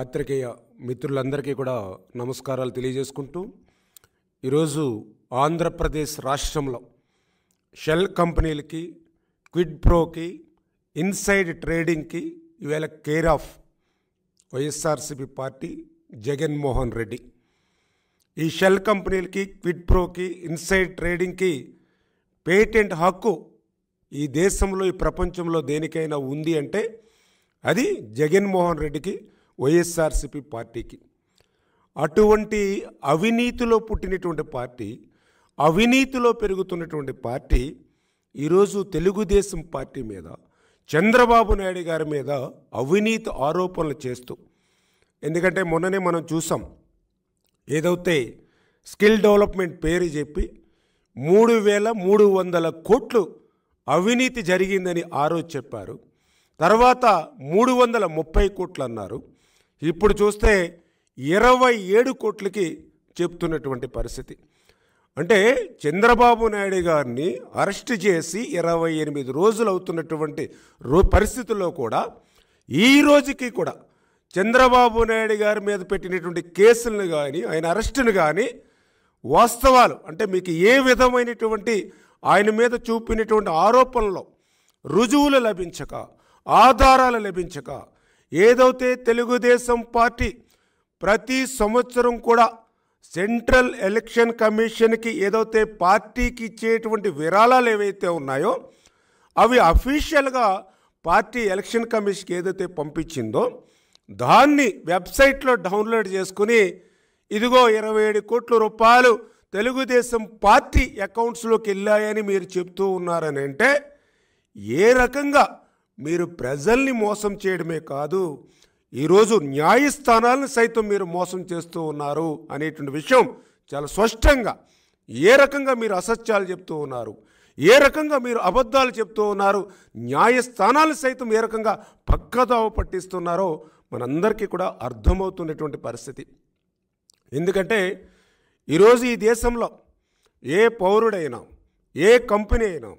పాత్రికేయ మిత్రులందరికీ కూడా నమస్కారాలు తెలియజేసుకుంటూ ఈరోజు ఆంధ్రప్రదేశ్ రాష్ట్రంలో షెల్ కంపెనీలకి క్విడ్ ప్రోకి ఇన్సైడ్ ట్రేడింగ్కి ఈవేళ care of YSRCP party Jaganmohan Reddy ఈ షెల్ కంపెనీలకి క్విడ్ ప్రోకి ఇన్సైడ్ ట్రేడింగ్కి పేటెంట్ హక్కు ఈ దేశంలో ఈ ప్రపంచంలో దేనికైనా ఉంది అంటే అది జగన్మోహన్ రెడ్డికి వైఎస్ఆర్సిపి పార్టీకి అటువంటి అవినీతిలో పుట్టినటువంటి పార్టీ అవినీతిలో పెరుగుతున్నటువంటి పార్టీ ఈరోజు తెలుగుదేశం పార్టీ మీద చంద్రబాబు నాయుడు గారి మీద అవినీతి ఆరోపణలు చేస్తూ ఎందుకంటే మొన్ననే మనం చూసాం ఏదైతే స్కిల్ డెవలప్మెంట్ పేరు చెప్పి మూడు వేల మూడు వందల కోట్లు అవినీతి జరిగిందని ఆరోజు చెప్పారు తర్వాత మూడు వందల ముప్పై కోట్లు అన్నారు ఇప్పుడు చూస్తే ఇరవై ఏడు కోట్లకి చెప్తున్నటువంటి పరిస్థితి అంటే చంద్రబాబు నాయుడు గారిని అరెస్ట్ చేసి ఇరవై ఎనిమిది రోజులు అవుతున్నటువంటి రో పరిస్థితుల్లో కూడా ఈ రోజుకి కూడా చంద్రబాబు నాయుడు గారి మీద పెట్టినటువంటి కేసులను కానీ ఆయన అరెస్టును కానీ వాస్తవాలు అంటే మీకు ఏ విధమైనటువంటి ఆయన మీద చూపినటువంటి ఆరోపణలో రుజువులు లభించక ఆధారాలు లభించక ఏదైతే తెలుగుదేశం పార్టీ ప్రతి సంవత్సరం కూడా సెంట్రల్ ఎలక్షన్ కమిషన్కి ఏదైతే పార్టీకి ఇచ్చేటువంటి విరాళాలు ఏవైతే ఉన్నాయో అవి అఫీషియల్గా పార్టీ ఎలక్షన్ కమిషన్కి ఏదైతే పంపించిందో దాన్ని వెబ్సైట్లో డౌన్లోడ్ చేసుకుని ఇదిగో ఇరవై ఏడు కోట్ల రూపాయలు తెలుగుదేశం పార్టీ అకౌంట్స్లోకి వెళ్ళాయని మీరు చెప్తూ ఉన్నారని అంటే ఏ రకంగా మీరు ప్రజల్ని మోసం చేయడమే కాదు ఈరోజు న్యాయస్థానాలను సైతం మీరు మోసం చేస్తూ ఉన్నారు అనేటువంటి విషయం చాలా స్పష్టంగా ఏ రకంగా మీరు అసత్యాలు చెప్తూ ఉన్నారు ఏ రకంగా మీరు అబద్ధాలు చెప్తూ ఉన్నారు న్యాయస్థానాలు సైతం ఏ రకంగా పక్కదావ పట్టిస్తున్నారో మనందరికీ కూడా అర్థమవుతున్నటువంటి పరిస్థితి ఎందుకంటే ఈరోజు ఈ దేశంలో ఏ పౌరుడైనా ఏ కంపెనీ అయినా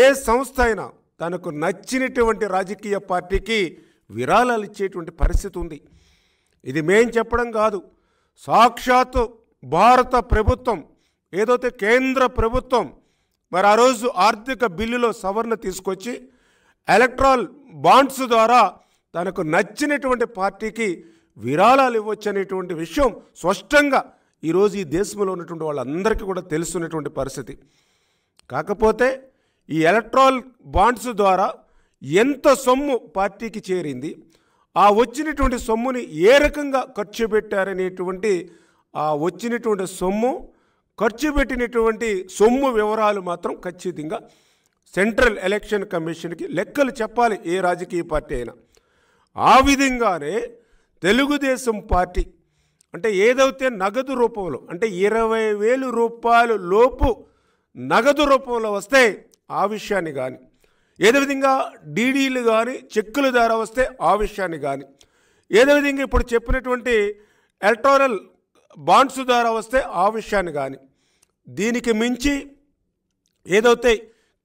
ఏ సంస్థ అయినా తనకు నచ్చినటువంటి రాజకీయ పార్టీకి విరాళాలు ఇచ్చేటువంటి పరిస్థితి ఉంది ఇది మేం చెప్పడం కాదు సాక్షాత్తు భారత ప్రభుత్వం ఏదైతే కేంద్ర ప్రభుత్వం మరి ఆ రోజు ఆర్థిక బిల్లులో సవరణ తీసుకొచ్చి ఎలక్ట్రాల్ బాండ్స్ ద్వారా తనకు నచ్చినటువంటి పార్టీకి విరాళాలు ఇవ్వచ్చు అనేటువంటి విషయం స్పష్టంగా ఈరోజు ఈ దేశంలో ఉన్నటువంటి వాళ్ళందరికీ కూడా తెలుసున్నటువంటి పరిస్థితి కాకపోతే ఈ ఎలక్ట్రాల్ బాండ్స్ ద్వారా ఎంత సొమ్ము పార్టీకి చేరింది ఆ వచ్చినటువంటి సొమ్ముని ఏ రకంగా ఖర్చు పెట్టారనేటువంటి ఆ వచ్చినటువంటి సొమ్ము ఖర్చు పెట్టినటువంటి సొమ్ము వివరాలు మాత్రం ఖచ్చితంగా సెంట్రల్ ఎలక్షన్ కమిషన్కి లెక్కలు చెప్పాలి ఏ రాజకీయ పార్టీ అయినా ఆ విధంగానే తెలుగుదేశం పార్టీ అంటే ఏదైతే నగదు రూపంలో అంటే ఇరవై వేలు రూపాయలు లోపు నగదు రూపంలో వస్తే ఆ విషయాన్ని కానీ ఏదో విధంగా డీడీలు కానీ చెక్కుల ద్వారా వస్తే ఆ విషయాన్ని కానీ ఏదో విధంగా ఇప్పుడు చెప్పినటువంటి ఎలక్టోరల్ బాండ్స్ ద్వారా వస్తే ఆ విషయాన్ని కానీ దీనికి మించి ఏదైతే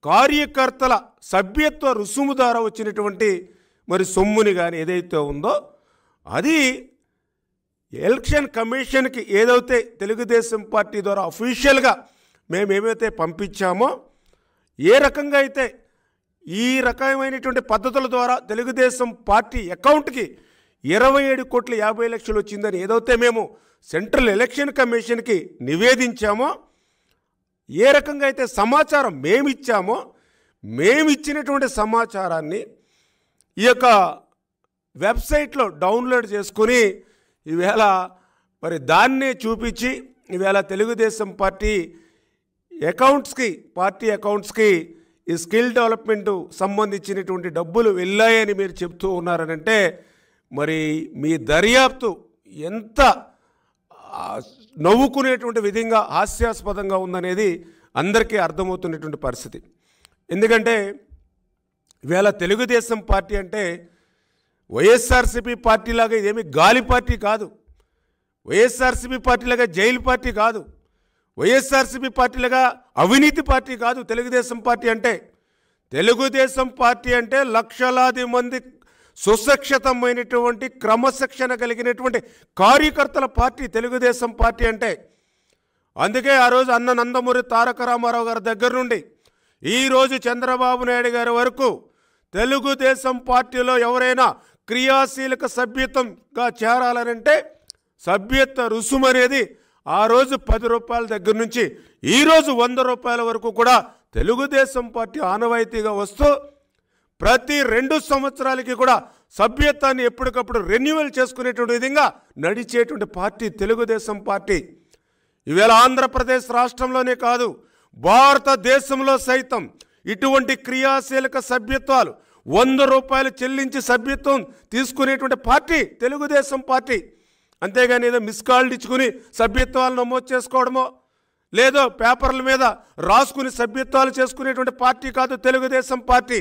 కార్యకర్తల సభ్యత్వ రుసుము ద్వారా వచ్చినటువంటి మరి సొమ్ముని కానీ ఏదైతే ఉందో అది ఎలక్షన్ కమిషన్కి ఏదైతే తెలుగుదేశం పార్టీ ద్వారా అఫీషియల్గా మేము ఏమైతే పంపించామో ఏ రకంగా అయితే ఈ రకమైనటువంటి పద్ధతుల ద్వారా తెలుగుదేశం పార్టీ అకౌంట్కి ఇరవై ఏడు కోట్ల యాభై లక్షలు వచ్చిందని ఏదైతే మేము సెంట్రల్ ఎలక్షన్ కమిషన్కి నివేదించామో ఏ రకంగా అయితే సమాచారం మేమిచ్చామో మేమిచ్చినటువంటి సమాచారాన్ని ఈ యొక్క వెబ్సైట్లో డౌన్లోడ్ చేసుకుని ఈవేళ మరి దాన్నే చూపించి ఈవేళ తెలుగుదేశం పార్టీ అకౌంట్స్కి పార్టీ అకౌంట్స్కి ఈ స్కిల్ డెవలప్మెంట్ సంబంధించినటువంటి డబ్బులు వెళ్ళాయని మీరు చెప్తూ ఉన్నారనంటే మరి మీ దర్యాప్తు ఎంత నవ్వుకునేటువంటి విధంగా హాస్యాస్పదంగా ఉందనేది అందరికీ అర్థమవుతున్నటువంటి పరిస్థితి ఎందుకంటే ఇవాళ తెలుగుదేశం పార్టీ అంటే వైఎస్ఆర్సీపీ పార్టీలాగా ఇదేమి గాలి పార్టీ కాదు వైఎస్ఆర్సీపీ పార్టీలాగా జైలు పార్టీ కాదు వైఎస్ఆర్సీపీ పార్టీలుగా అవినీతి పార్టీ కాదు తెలుగుదేశం పార్టీ అంటే తెలుగుదేశం పార్టీ అంటే లక్షలాది మంది సుశిక్షితమైనటువంటి క్రమశిక్షణ కలిగినటువంటి కార్యకర్తల పార్టీ తెలుగుదేశం పార్టీ అంటే అందుకే ఆ రోజు అన్న నందమూరి తారక రామారావు గారి దగ్గర నుండి ఈరోజు చంద్రబాబు నాయుడు గారి వరకు తెలుగుదేశం పార్టీలో ఎవరైనా క్రియాశీలక సభ్యత్వంగా చేరాలనంటే సభ్యత్వ రుసుమనేది అనేది ఆ రోజు పది రూపాయల దగ్గర నుంచి ఈరోజు వంద రూపాయల వరకు కూడా తెలుగుదేశం పార్టీ ఆనవాయితీగా వస్తూ ప్రతి రెండు సంవత్సరాలకి కూడా సభ్యత్వాన్ని ఎప్పటికప్పుడు రెన్యువల్ చేసుకునేటువంటి విధంగా నడిచేటువంటి పార్టీ తెలుగుదేశం పార్టీ ఈవేళ ఆంధ్రప్రదేశ్ రాష్ట్రంలోనే కాదు భారతదేశంలో సైతం ఇటువంటి క్రియాశీలక సభ్యత్వాలు వంద రూపాయలు చెల్లించి సభ్యత్వం తీసుకునేటువంటి పార్టీ తెలుగుదేశం పార్టీ అంతేగాని ఏదో మిస్ కాల్డ్ ఇచ్చుకుని సభ్యత్వాలు నమోదు చేసుకోవడమో లేదో పేపర్ల మీద రాసుకుని సభ్యత్వాలు చేసుకునేటువంటి పార్టీ కాదు తెలుగుదేశం పార్టీ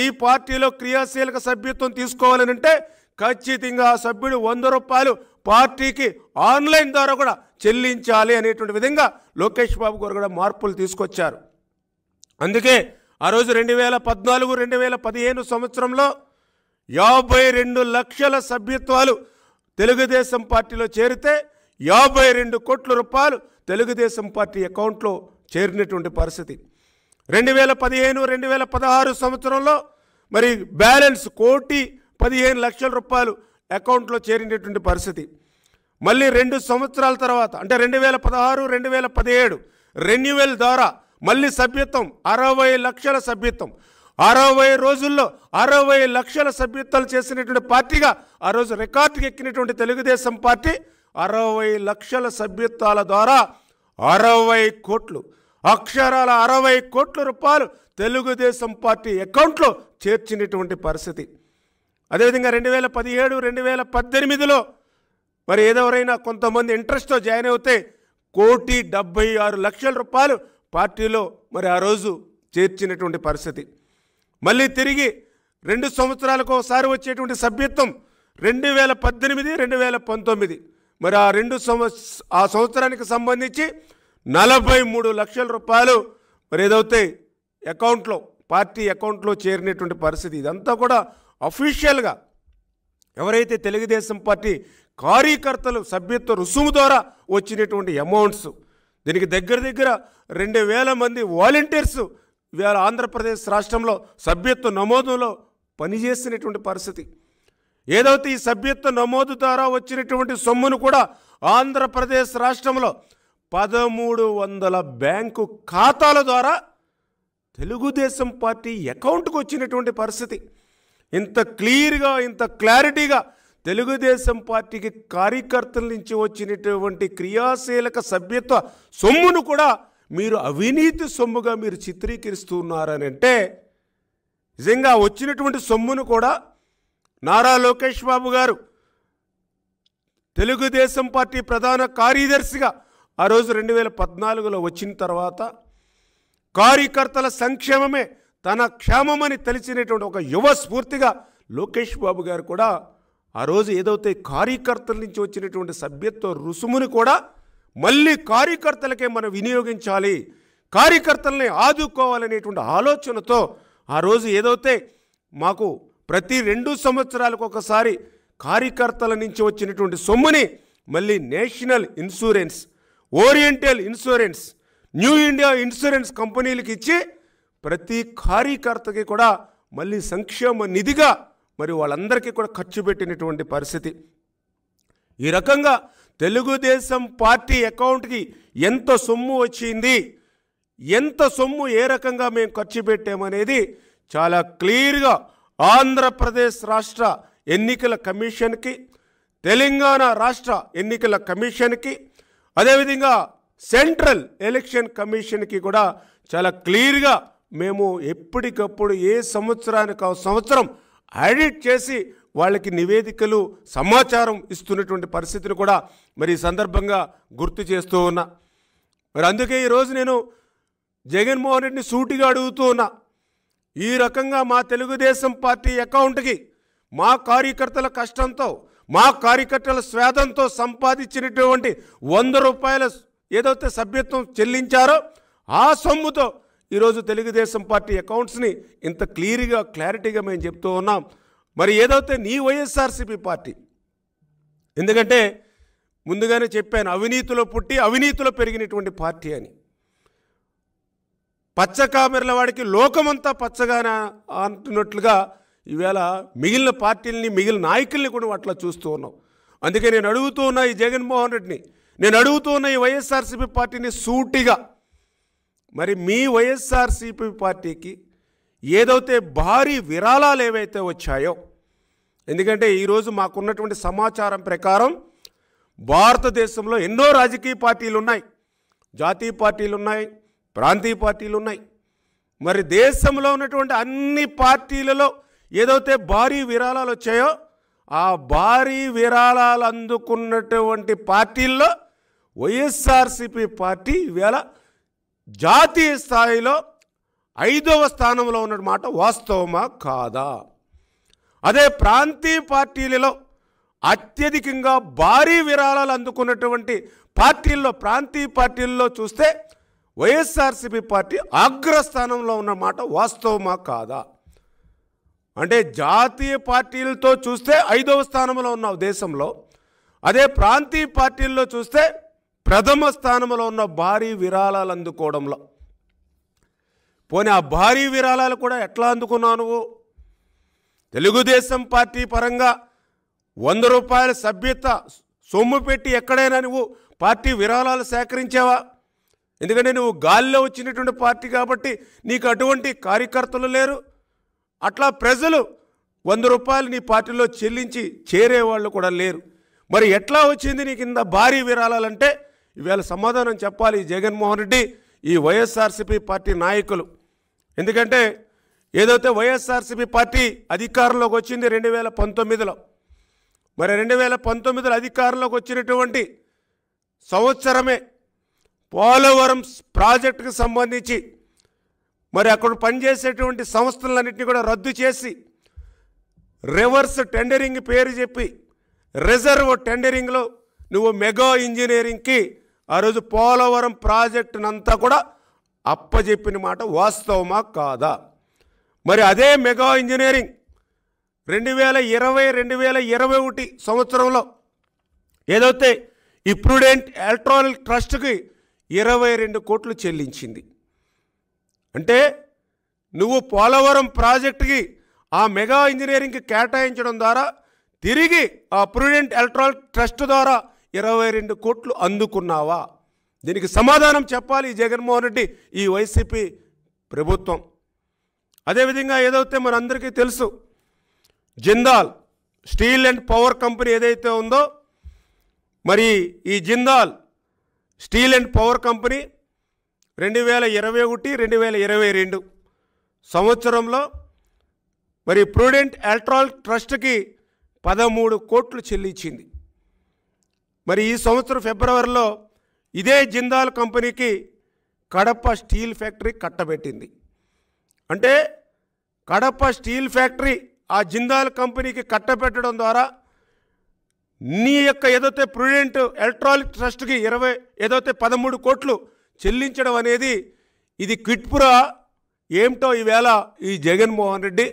ఈ పార్టీలో క్రియాశీలక సభ్యత్వం తీసుకోవాలని అంటే ఖచ్చితంగా ఆ సభ్యుడు వంద రూపాయలు పార్టీకి ఆన్లైన్ ద్వారా కూడా చెల్లించాలి అనేటువంటి విధంగా లోకేష్ బాబు గారు కూడా మార్పులు తీసుకొచ్చారు అందుకే ఆ రోజు రెండు వేల పద్నాలుగు రెండు వేల పదిహేను సంవత్సరంలో యాభై రెండు లక్షల సభ్యత్వాలు తెలుగుదేశం పార్టీలో చేరితే యాభై రెండు కోట్ల రూపాయలు తెలుగుదేశం పార్టీ అకౌంట్లో చేరినటువంటి పరిస్థితి రెండు వేల పదిహేను రెండు వేల పదహారు సంవత్సరంలో మరి బ్యాలెన్స్ కోటి పదిహేను లక్షల రూపాయలు అకౌంట్లో చేరినటువంటి పరిస్థితి మళ్ళీ రెండు సంవత్సరాల తర్వాత అంటే రెండు వేల పదహారు రెండు వేల పదిహేడు రెన్యువల్ ద్వారా మళ్ళీ సభ్యత్వం అరవై లక్షల సభ్యత్వం అరవై రోజుల్లో అరవై లక్షల సభ్యత్వాలు చేసినటువంటి పార్టీగా ఆ రోజు రికార్డుకి ఎక్కినటువంటి తెలుగుదేశం పార్టీ అరవై లక్షల సభ్యత్వాల ద్వారా అరవై కోట్లు అక్షరాల అరవై కోట్ల రూపాయలు తెలుగుదేశం పార్టీ అకౌంట్లో చేర్చినటువంటి పరిస్థితి అదేవిధంగా రెండు వేల పదిహేడు రెండు వేల పద్దెనిమిదిలో మరి ఏదెవరైనా కొంతమంది ఇంట్రెస్ట్తో జాయిన్ అవుతే కోటి డెబ్బై ఆరు లక్షల రూపాయలు పార్టీలో మరి ఆ రోజు చేర్చినటువంటి పరిస్థితి మళ్ళీ తిరిగి రెండు సంవత్సరాలకు ఒకసారి వచ్చేటువంటి సభ్యత్వం రెండు వేల పద్దెనిమిది రెండు వేల పంతొమ్మిది మరి ఆ రెండు సంవత్స ఆ సంవత్సరానికి సంబంధించి నలభై మూడు లక్షల రూపాయలు మరి ఏదైతే అకౌంట్లో పార్టీ అకౌంట్లో చేరినటువంటి పరిస్థితి ఇదంతా కూడా అఫీషియల్గా ఎవరైతే తెలుగుదేశం పార్టీ కార్యకర్తలు సభ్యత్వ రుసుము ద్వారా వచ్చినటువంటి అమౌంట్స్ దీనికి దగ్గర దగ్గర రెండు వేల మంది వాలంటీర్స్ ఇవాళ ఆంధ్రప్రదేశ్ రాష్ట్రంలో సభ్యత్వ నమోదులో పనిచేసినటువంటి పరిస్థితి ఏదైతే ఈ సభ్యత్వ నమోదు ద్వారా వచ్చినటువంటి సొమ్మును కూడా ఆంధ్రప్రదేశ్ రాష్ట్రంలో పదమూడు వందల బ్యాంకు ఖాతాల ద్వారా తెలుగుదేశం పార్టీ అకౌంట్కు వచ్చినటువంటి పరిస్థితి ఇంత క్లియర్గా ఇంత క్లారిటీగా తెలుగుదేశం పార్టీకి కార్యకర్తల నుంచి వచ్చినటువంటి క్రియాశీలక సభ్యత్వ సొమ్మును కూడా మీరు అవినీతి సొమ్ముగా మీరు ఉన్నారని అంటే నిజంగా వచ్చినటువంటి సొమ్మును కూడా నారా లోకేష్ బాబు గారు తెలుగుదేశం పార్టీ ప్రధాన కార్యదర్శిగా ఆ రోజు రెండు వేల పద్నాలుగులో వచ్చిన తర్వాత కార్యకర్తల సంక్షేమమే తన క్షేమమని తెలిసినటువంటి ఒక యువ స్ఫూర్తిగా లోకేష్ బాబు గారు కూడా ఆ రోజు ఏదైతే కార్యకర్తల నుంచి వచ్చినటువంటి సభ్యత్వ రుసుముని కూడా మళ్ళీ కార్యకర్తలకే మనం వినియోగించాలి కార్యకర్తలని ఆదుకోవాలనేటువంటి ఆలోచనతో ఆ రోజు ఏదైతే మాకు ప్రతి రెండు సంవత్సరాలకు ఒకసారి కార్యకర్తల నుంచి వచ్చినటువంటి సొమ్ముని మళ్ళీ national insurance oriental insurance new India insurance కంపెనీలకు ఇచ్చి ప్రతి కార్యకర్తకి కూడా మళ్ళీ సంక్షేమ నిధిగా మరి వాళ్ళందరికీ కూడా ఖర్చు పెట్టినటువంటి పరిస్థితి ఈ రకంగా తెలుగుదేశం పార్టీ అకౌంట్కి ఎంత సొమ్ము వచ్చింది ఎంత సొమ్ము ఏ రకంగా మేము ఖర్చు పెట్టామనేది చాలా క్లియర్గా ఆంధ్రప్రదేశ్ రాష్ట్ర ఎన్నికల కమిషన్కి తెలంగాణ రాష్ట్ర ఎన్నికల కమిషన్కి అదేవిధంగా సెంట్రల్ ఎలక్షన్ కమిషన్కి కూడా చాలా క్లియర్గా మేము ఎప్పటికప్పుడు ఏ సంవత్సరానికి సంవత్సరం ఆడిట్ చేసి వాళ్ళకి నివేదికలు సమాచారం ఇస్తున్నటువంటి పరిస్థితిని కూడా మరి సందర్భంగా గుర్తు చేస్తూ ఉన్నా మరి అందుకే ఈరోజు నేను జగన్మోహన్ రెడ్డిని సూటిగా అడుగుతూ ఉన్నా ఈ రకంగా మా తెలుగుదేశం పార్టీ అకౌంట్కి మా కార్యకర్తల కష్టంతో మా కార్యకర్తల స్వేదంతో సంపాదించినటువంటి వంద రూపాయల ఏదైతే సభ్యత్వం చెల్లించారో ఆ సొమ్ముతో ఈరోజు తెలుగుదేశం పార్టీ అకౌంట్స్ని ఇంత క్లియర్గా క్లారిటీగా మేము చెప్తూ ఉన్నాం మరి ఏదైతే నీ వైఎస్ఆర్సీపీ పార్టీ ఎందుకంటే ముందుగానే చెప్పాను అవినీతిలో పుట్టి అవినీతిలో పెరిగినటువంటి పార్టీ అని పచ్చ కామెర్ల వాడికి లోకమంతా పచ్చగాన అంటున్నట్లుగా ఈవేళ మిగిలిన పార్టీలని మిగిలిన నాయకుల్ని కూడా అట్లా చూస్తూ ఉన్నాం అందుకే నేను అడుగుతూ ఉన్నా ఈ జగన్మోహన్ రెడ్డిని నేను అడుగుతూ ఉన్న ఈ వైఎస్ఆర్సీపీ పార్టీని సూటిగా మరి మీ వైఎస్ఆర్సీపీ పార్టీకి ఏదైతే భారీ విరాళాలు ఏవైతే వచ్చాయో ఎందుకంటే ఈరోజు మాకున్నటువంటి సమాచారం ప్రకారం భారతదేశంలో ఎన్నో రాజకీయ పార్టీలు ఉన్నాయి జాతీయ పార్టీలు ఉన్నాయి ప్రాంతీయ పార్టీలు ఉన్నాయి మరి దేశంలో ఉన్నటువంటి అన్ని పార్టీలలో ఏదైతే భారీ విరాళాలు వచ్చాయో ఆ భారీ విరాళాలు అందుకున్నటువంటి పార్టీల్లో వైఎస్ఆర్సిపి పార్టీ ఇవాళ జాతీయ స్థాయిలో ఐదవ స్థానంలో ఉన్న మాట వాస్తవమా కాదా అదే ప్రాంతీయ పార్టీలలో అత్యధికంగా భారీ విరాళాలు అందుకున్నటువంటి పార్టీల్లో ప్రాంతీయ పార్టీల్లో చూస్తే వైఎస్ఆర్సీపీ పార్టీ అగ్రస్థానంలో ఉన్న మాట వాస్తవమా కాదా అంటే జాతీయ పార్టీలతో చూస్తే ఐదవ స్థానంలో ఉన్న దేశంలో అదే ప్రాంతీయ పార్టీల్లో చూస్తే ప్రథమ స్థానంలో ఉన్న భారీ విరాళాలు అందుకోవడంలో పోనీ ఆ భారీ విరాళాలు కూడా ఎట్లా అందుకున్నావు నువ్వు తెలుగుదేశం పార్టీ పరంగా వంద రూపాయల సభ్యత సొమ్ము పెట్టి ఎక్కడైనా నువ్వు పార్టీ విరాళాలు సేకరించావా ఎందుకంటే నువ్వు గాల్లో వచ్చినటువంటి పార్టీ కాబట్టి నీకు అటువంటి కార్యకర్తలు లేరు అట్లా ప్రజలు వంద రూపాయలు నీ పార్టీలో చెల్లించి చేరేవాళ్ళు కూడా లేరు మరి ఎట్లా వచ్చింది నీకు ఇంత భారీ విరాళాలంటే ఇవాళ సమాధానం చెప్పాలి జగన్మోహన్ రెడ్డి ఈ వైఎస్ఆర్సీపీ పార్టీ నాయకులు ఎందుకంటే ఏదైతే వైఎస్ఆర్సీపీ పార్టీ అధికారంలోకి వచ్చింది రెండు వేల పంతొమ్మిదిలో మరి రెండు వేల పంతొమ్మిదిలో అధికారంలోకి వచ్చినటువంటి సంవత్సరమే పోలవరం ప్రాజెక్టుకు సంబంధించి మరి అక్కడ పనిచేసేటువంటి సంస్థలన్నింటినీ కూడా రద్దు చేసి రివర్స్ టెండరింగ్ పేరు చెప్పి రిజర్వ్ టెండరింగ్లో నువ్వు మెగా ఇంజనీరింగ్కి ఆ రోజు పోలవరం ప్రాజెక్టునంతా కూడా అప్పజెప్పిన మాట వాస్తవమా కాదా మరి అదే మెగా ఇంజనీరింగ్ రెండు వేల ఇరవై రెండు వేల ఇరవై ఒకటి సంవత్సరంలో ఏదైతే ఈ ప్రూడెంట్ ఎలక్ట్రానిక్ ట్రస్ట్కి ఇరవై రెండు కోట్లు చెల్లించింది అంటే నువ్వు పోలవరం ప్రాజెక్టుకి ఆ మెగా ఇంజనీరింగ్కి కేటాయించడం ద్వారా తిరిగి ఆ ప్రూడెంట్ ఎలక్ట్రానిక్ ట్రస్ట్ ద్వారా ఇరవై రెండు కోట్లు అందుకున్నావా దీనికి సమాధానం చెప్పాలి జగన్మోహన్ రెడ్డి ఈ వైసీపీ ప్రభుత్వం అదేవిధంగా ఏదైతే మనందరికీ తెలుసు Jindal steel and power company ఏదైతే ఉందో మరి ఈ Jindal steel and power company రెండు వేల ఇరవై ఒకటి రెండు వేల ఇరవై రెండు సంవత్సరంలో మరి ప్రూడెంట్ ఎలక్ట్రాల్ ట్రస్ట్కి పదమూడు కోట్లు చెల్లించింది మరి ఈ సంవత్సరం ఫిబ్రవరిలో ఇదే జిందాల్ కంపెనీకి కడప స్టీల్ ఫ్యాక్టరీ కట్టబెట్టింది అంటే కడప స్టీల్ ఫ్యాక్టరీ ఆ జిందాల్ కంపెనీకి కట్టబెట్టడం ద్వారా నీ యొక్క ఏదైతే ప్రూడెంట్ ఎలక్ట్రానిక్ ట్రస్ట్కి ఇరవై ఏదైతే పదమూడు కోట్లు చెల్లించడం అనేది ఇది కిట్పురా ఏమిటో ఈవేళ ఈ జగన్మోహన్ రెడ్డి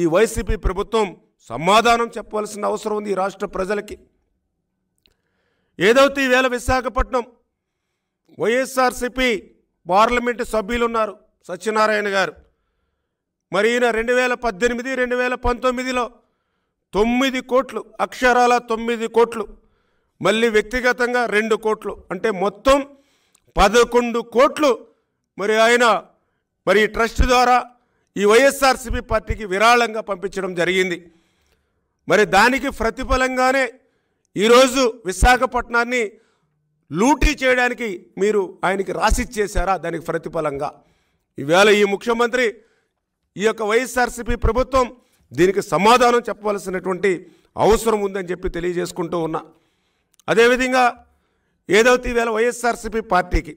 ఈ వైసీపీ ప్రభుత్వం సమాధానం చెప్పవలసిన అవసరం ఉంది ఈ రాష్ట్ర ప్రజలకి ఏదైతే ఈవేళ విశాఖపట్నం వైఎస్ఆర్సిపి పార్లమెంటు సభ్యులున్నారు సత్యనారాయణ గారు మరి ఈయన రెండు వేల పద్దెనిమిది రెండు వేల పంతొమ్మిదిలో తొమ్మిది కోట్లు అక్షరాల తొమ్మిది కోట్లు మళ్ళీ వ్యక్తిగతంగా రెండు కోట్లు అంటే మొత్తం పదకొండు కోట్లు మరి ఆయన మరి ట్రస్ట్ ద్వారా ఈ వైఎస్ఆర్సీపీ పార్టీకి విరాళంగా పంపించడం జరిగింది మరి దానికి ప్రతిఫలంగానే ఈరోజు విశాఖపట్నాన్ని లూటీ చేయడానికి మీరు ఆయనకి రాసిచ్చేశారా దానికి ప్రతిఫలంగా ఈవేళ ఈ ముఖ్యమంత్రి ఈ యొక్క వైఎస్ఆర్సీపీ ప్రభుత్వం దీనికి సమాధానం చెప్పవలసినటువంటి అవసరం ఉందని చెప్పి తెలియజేసుకుంటూ ఉన్నా అదేవిధంగా ఏదైతే ఈవేళ వైఎస్ఆర్సీపీ పార్టీకి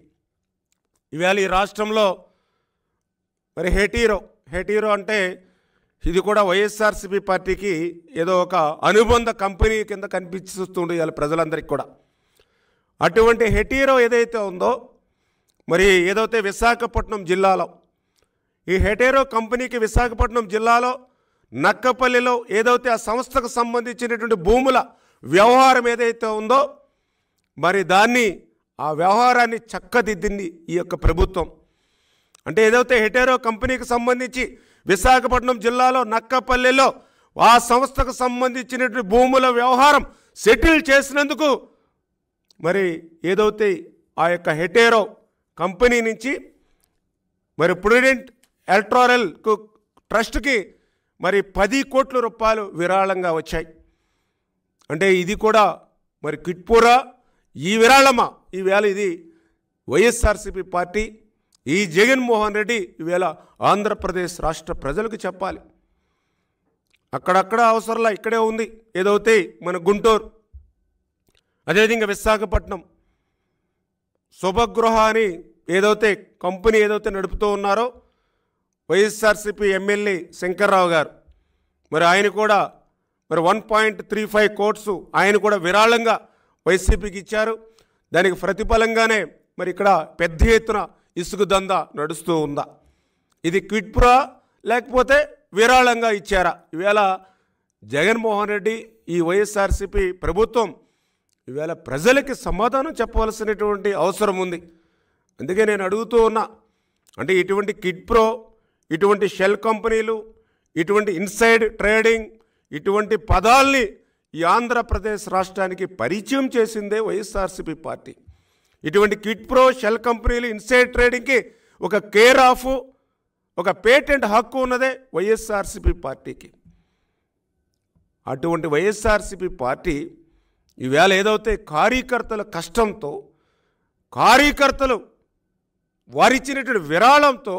ఈవేళ ఈ రాష్ట్రంలో మరి హెటీరో హెటీరో అంటే ఇది కూడా వైఎస్ఆర్సీపీ పార్టీకి ఏదో ఒక అనుబంధ కంపెనీ కింద కనిపిస్తుండే ఇవాళ ప్రజలందరికీ కూడా అటువంటి హెటీరో ఏదైతే ఉందో మరి ఏదైతే విశాఖపట్నం జిల్లాలో ఈ హెటేరో కంపెనీకి విశాఖపట్నం జిల్లాలో నక్కపల్లిలో ఏదైతే ఆ సంస్థకు సంబంధించినటువంటి భూముల వ్యవహారం ఏదైతే ఉందో మరి దాన్ని ఆ వ్యవహారాన్ని చక్కదిద్దింది ఈ యొక్క ప్రభుత్వం అంటే ఏదైతే హెటేరో కంపెనీకి సంబంధించి విశాఖపట్నం జిల్లాలో నక్కపల్లిలో ఆ సంస్థకు సంబంధించినటువంటి భూముల వ్యవహారం సెటిల్ చేసినందుకు మరి ఏదైతే ఆ యొక్క హెటేరో కంపెనీ నుంచి మరి ప్రొవిడెంట్ కు ట్రస్ట్కి మరి పది కోట్ల రూపాయలు విరాళంగా వచ్చాయి అంటే ఇది కూడా మరి కిట్పూరా ఈ విరాళమా ఈవేళ ఇది వైఎస్ఆర్సీపీ పార్టీ ఈ జగన్మోహన్ రెడ్డి ఈవేళ ఆంధ్రప్రదేశ్ రాష్ట్ర ప్రజలకు చెప్పాలి అక్కడక్కడ అవసరంలా ఇక్కడే ఉంది ఏదైతే మన గుంటూరు అదేవిధంగా విశాఖపట్నం శుభగృహ అని ఏదైతే కంపెనీ ఏదైతే నడుపుతూ ఉన్నారో వైఎస్ఆర్సిపి ఎమ్మెల్యే శంకర్రావు గారు మరి ఆయన కూడా మరి one point three five crores ఆయన కూడా విరాళంగా వైసీపీకి ఇచ్చారు దానికి ప్రతిఫలంగానే మరి ఇక్కడ పెద్ద ఎత్తున ఇసుక దంద నడుస్తూ ఉందా ఇది క్విట్పురా లేకపోతే విరాళంగా ఇచ్చారా ఈవేళ జగన్మోహన్ రెడ్డి ఈ వైఎస్ఆర్సిపి ప్రభుత్వం ఈవేళ ప్రజలకి సమాధానం చెప్పవలసినటువంటి అవసరం ఉంది అందుకే నేను అడుగుతూ ఉన్నా అంటే ఇటువంటి కిడ్ ప్రో ఇటువంటి షెల్ కంపెనీలు ఇటువంటి ఇన్సైడ్ ట్రేడింగ్ ఇటువంటి పదాల్ని ఈ ఆంధ్రప్రదేశ్ రాష్ట్రానికి పరిచయం చేసిందే వైఎస్ఆర్సీపీ పార్టీ ఇటువంటి కిట్ ప్రో షెల్ కంపెనీలు ఇన్సైడ్ ట్రేడింగ్కి ఒక కేర్ ఆఫ్ ఒక పేటెంట్ హక్కు ఉన్నదే వైఎస్ఆర్సీపీ పార్టీకి అటువంటి వైఎస్ఆర్సీపీ పార్టీ ఈవేళ ఏదైతే కార్యకర్తల కష్టంతో కార్యకర్తలు వారిచ్చినటువంటి విరాళంతో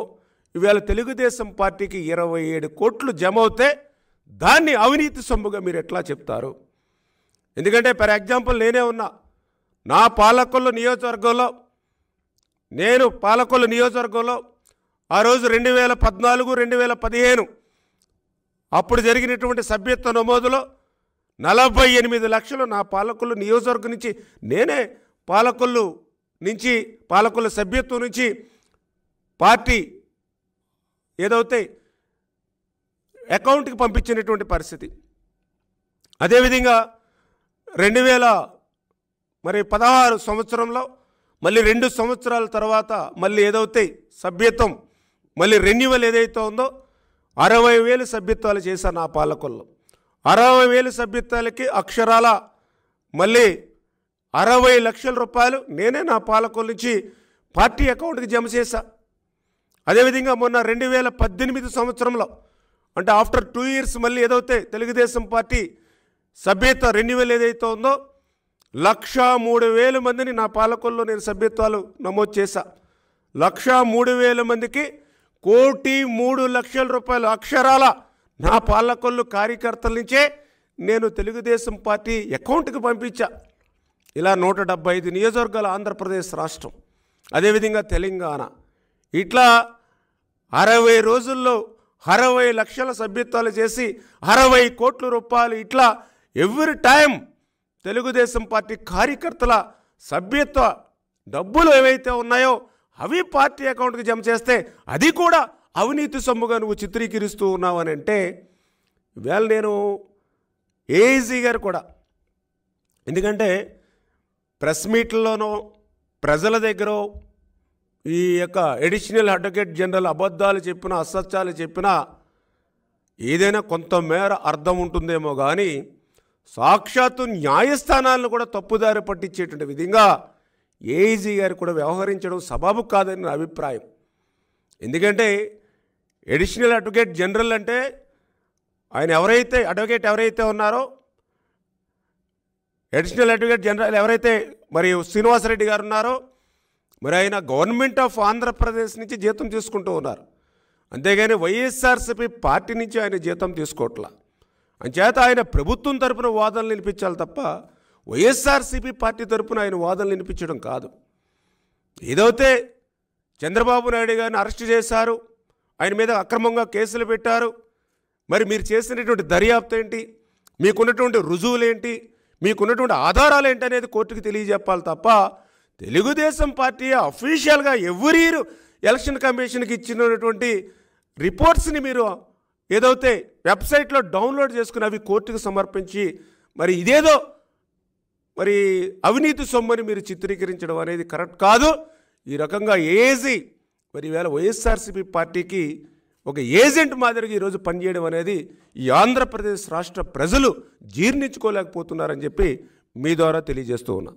ఈవేళ తెలుగుదేశం పార్టీకి ఇరవై ఏడు కోట్లు జమ అవుతే దాన్ని అవినీతి సొమ్ముగా మీరు ఎట్లా చెప్తారు ఎందుకంటే ఫర్ ఎగ్జాంపుల్ నేనే ఉన్నా నా పాలకొల్లు నియోజకవర్గంలో నేను పాలకొల్లు నియోజకవర్గంలో ఆ రోజు రెండు వేల పద్నాలుగు రెండు వేల పదిహేను అప్పుడు జరిగినటువంటి సభ్యత్వ నమోదులో నలభై ఎనిమిది లక్షలు నా పాలకులు నియోజకవర్గం నుంచి నేనే పాలకులు నుంచి పాలకుల సభ్యత్వం నుంచి పార్టీ ఏదైతే అకౌంట్కి పంపించినటువంటి పరిస్థితి అదేవిధంగా రెండు వేల మరి పదహారు సంవత్సరంలో మళ్ళీ రెండు సంవత్సరాల తర్వాత మళ్ళీ ఏదైతే సభ్యత్వం మళ్ళీ రెన్యువల్ ఏదైతే ఉందో అరవై వేలు సభ్యత్వాలు చేశాను నా పాలకుల్లో అరవై వేలు సభ్యత్వాలకి అక్షరాల మళ్ళీ అరవై లక్షల రూపాయలు నేనే నా పాలకుల నుంచి పార్టీ అకౌంట్కి జమ చేశా అదేవిధంగా మొన్న రెండు వేల పద్దెనిమిది సంవత్సరంలో అంటే ఆఫ్టర్ టూ ఇయర్స్ మళ్ళీ ఏదైతే తెలుగుదేశం పార్టీ రెండు రెన్యువల్ ఏదైతే ఉందో లక్ష మూడు వేల మందిని నా పాలకుల్లో నేను సభ్యత్వాలు నమోదు చేశా లక్ష మూడు వేల మందికి కోటి మూడు లక్షల రూపాయలు అక్షరాల నా పాలకొల్లు కార్యకర్తల నుంచే నేను తెలుగుదేశం పార్టీ అకౌంట్కి పంపించా ఇలా నూట డెబ్బై ఐదు నియోజకవర్గాలు ఆంధ్రప్రదేశ్ రాష్ట్రం అదేవిధంగా తెలంగాణ ఇట్లా అరవై రోజుల్లో అరవై లక్షల సభ్యత్వాలు చేసి అరవై కోట్ల రూపాయలు ఇట్లా ఎవ్రీ టైం తెలుగుదేశం పార్టీ కార్యకర్తల సభ్యత్వ డబ్బులు ఏవైతే ఉన్నాయో అవి పార్టీ అకౌంట్కి జమ చేస్తే అది కూడా అవినీతి సొమ్ముగా నువ్వు చిత్రీకరిస్తూ ఉన్నావు అని అంటే వేళ నేను ఏఈజీ గారు కూడా ఎందుకంటే ప్రెస్ మీట్లలోనో ప్రజల దగ్గర ఈ యొక్క ఎడిషనల్ అడ్వకేట్ జనరల్ అబద్ధాలు చెప్పినా అసత్యాలు చెప్పినా ఏదైనా కొంతమేర అర్థం ఉంటుందేమో కానీ సాక్షాత్తు న్యాయస్థానాలను కూడా తప్పుదారి పట్టించేటువంటి విధంగా ఏఈజీ గారు కూడా వ్యవహరించడం సబాబు కాదని నా అభిప్రాయం ఎందుకంటే ఎడిషనల్ అడ్వకేట్ జనరల్ అంటే ఆయన ఎవరైతే అడ్వకేట్ ఎవరైతే ఉన్నారో అడిషనల్ అడ్వకేట్ జనరల్ ఎవరైతే మరి శ్రీనివాసరెడ్డి గారు ఉన్నారో మరి ఆయన గవర్నమెంట్ ఆఫ్ ఆంధ్రప్రదేశ్ నుంచి జీతం తీసుకుంటూ ఉన్నారు అంతేగాని వైఎస్ఆర్సీపీ పార్టీ నుంచి ఆయన జీతం తీసుకోవట్లా అంచేత ఆయన ప్రభుత్వం తరపున వాదనలు వినిపించాలి తప్ప వైఎస్ఆర్సీపీ పార్టీ తరపున ఆయన వాదనలు వినిపించడం కాదు ఏదైతే చంద్రబాబు నాయుడు గారిని అరెస్ట్ చేశారు ఆయన మీద అక్రమంగా కేసులు పెట్టారు మరి మీరు చేసినటువంటి దర్యాప్తు ఏంటి మీకున్నటువంటి రుజువులేంటి మీకున్నటువంటి ఆధారాలు ఏంటి అనేది కోర్టుకు తెలియజెప్పాలి తప్ప తెలుగుదేశం పార్టీ అఫీషియల్గా ఎవ్రీ ఎలక్షన్ కమిషన్కి ఇచ్చినటువంటి రిపోర్ట్స్ని మీరు ఏదైతే వెబ్సైట్లో డౌన్లోడ్ చేసుకుని అవి కోర్టుకు సమర్పించి మరి ఇదేదో మరి అవినీతి సొమ్మని మీరు చిత్రీకరించడం అనేది కరెక్ట్ కాదు ఈ రకంగా ఏజీ మరి ఈవేళ వైఎస్ఆర్సీపీ పార్టీకి ఒక ఏజెంట్ మాదిరిగా ఈరోజు పనిచేయడం అనేది ఈ ఆంధ్రప్రదేశ్ రాష్ట్ర ప్రజలు జీర్ణించుకోలేకపోతున్నారని చెప్పి మీ ద్వారా తెలియజేస్తూ ఉన్నా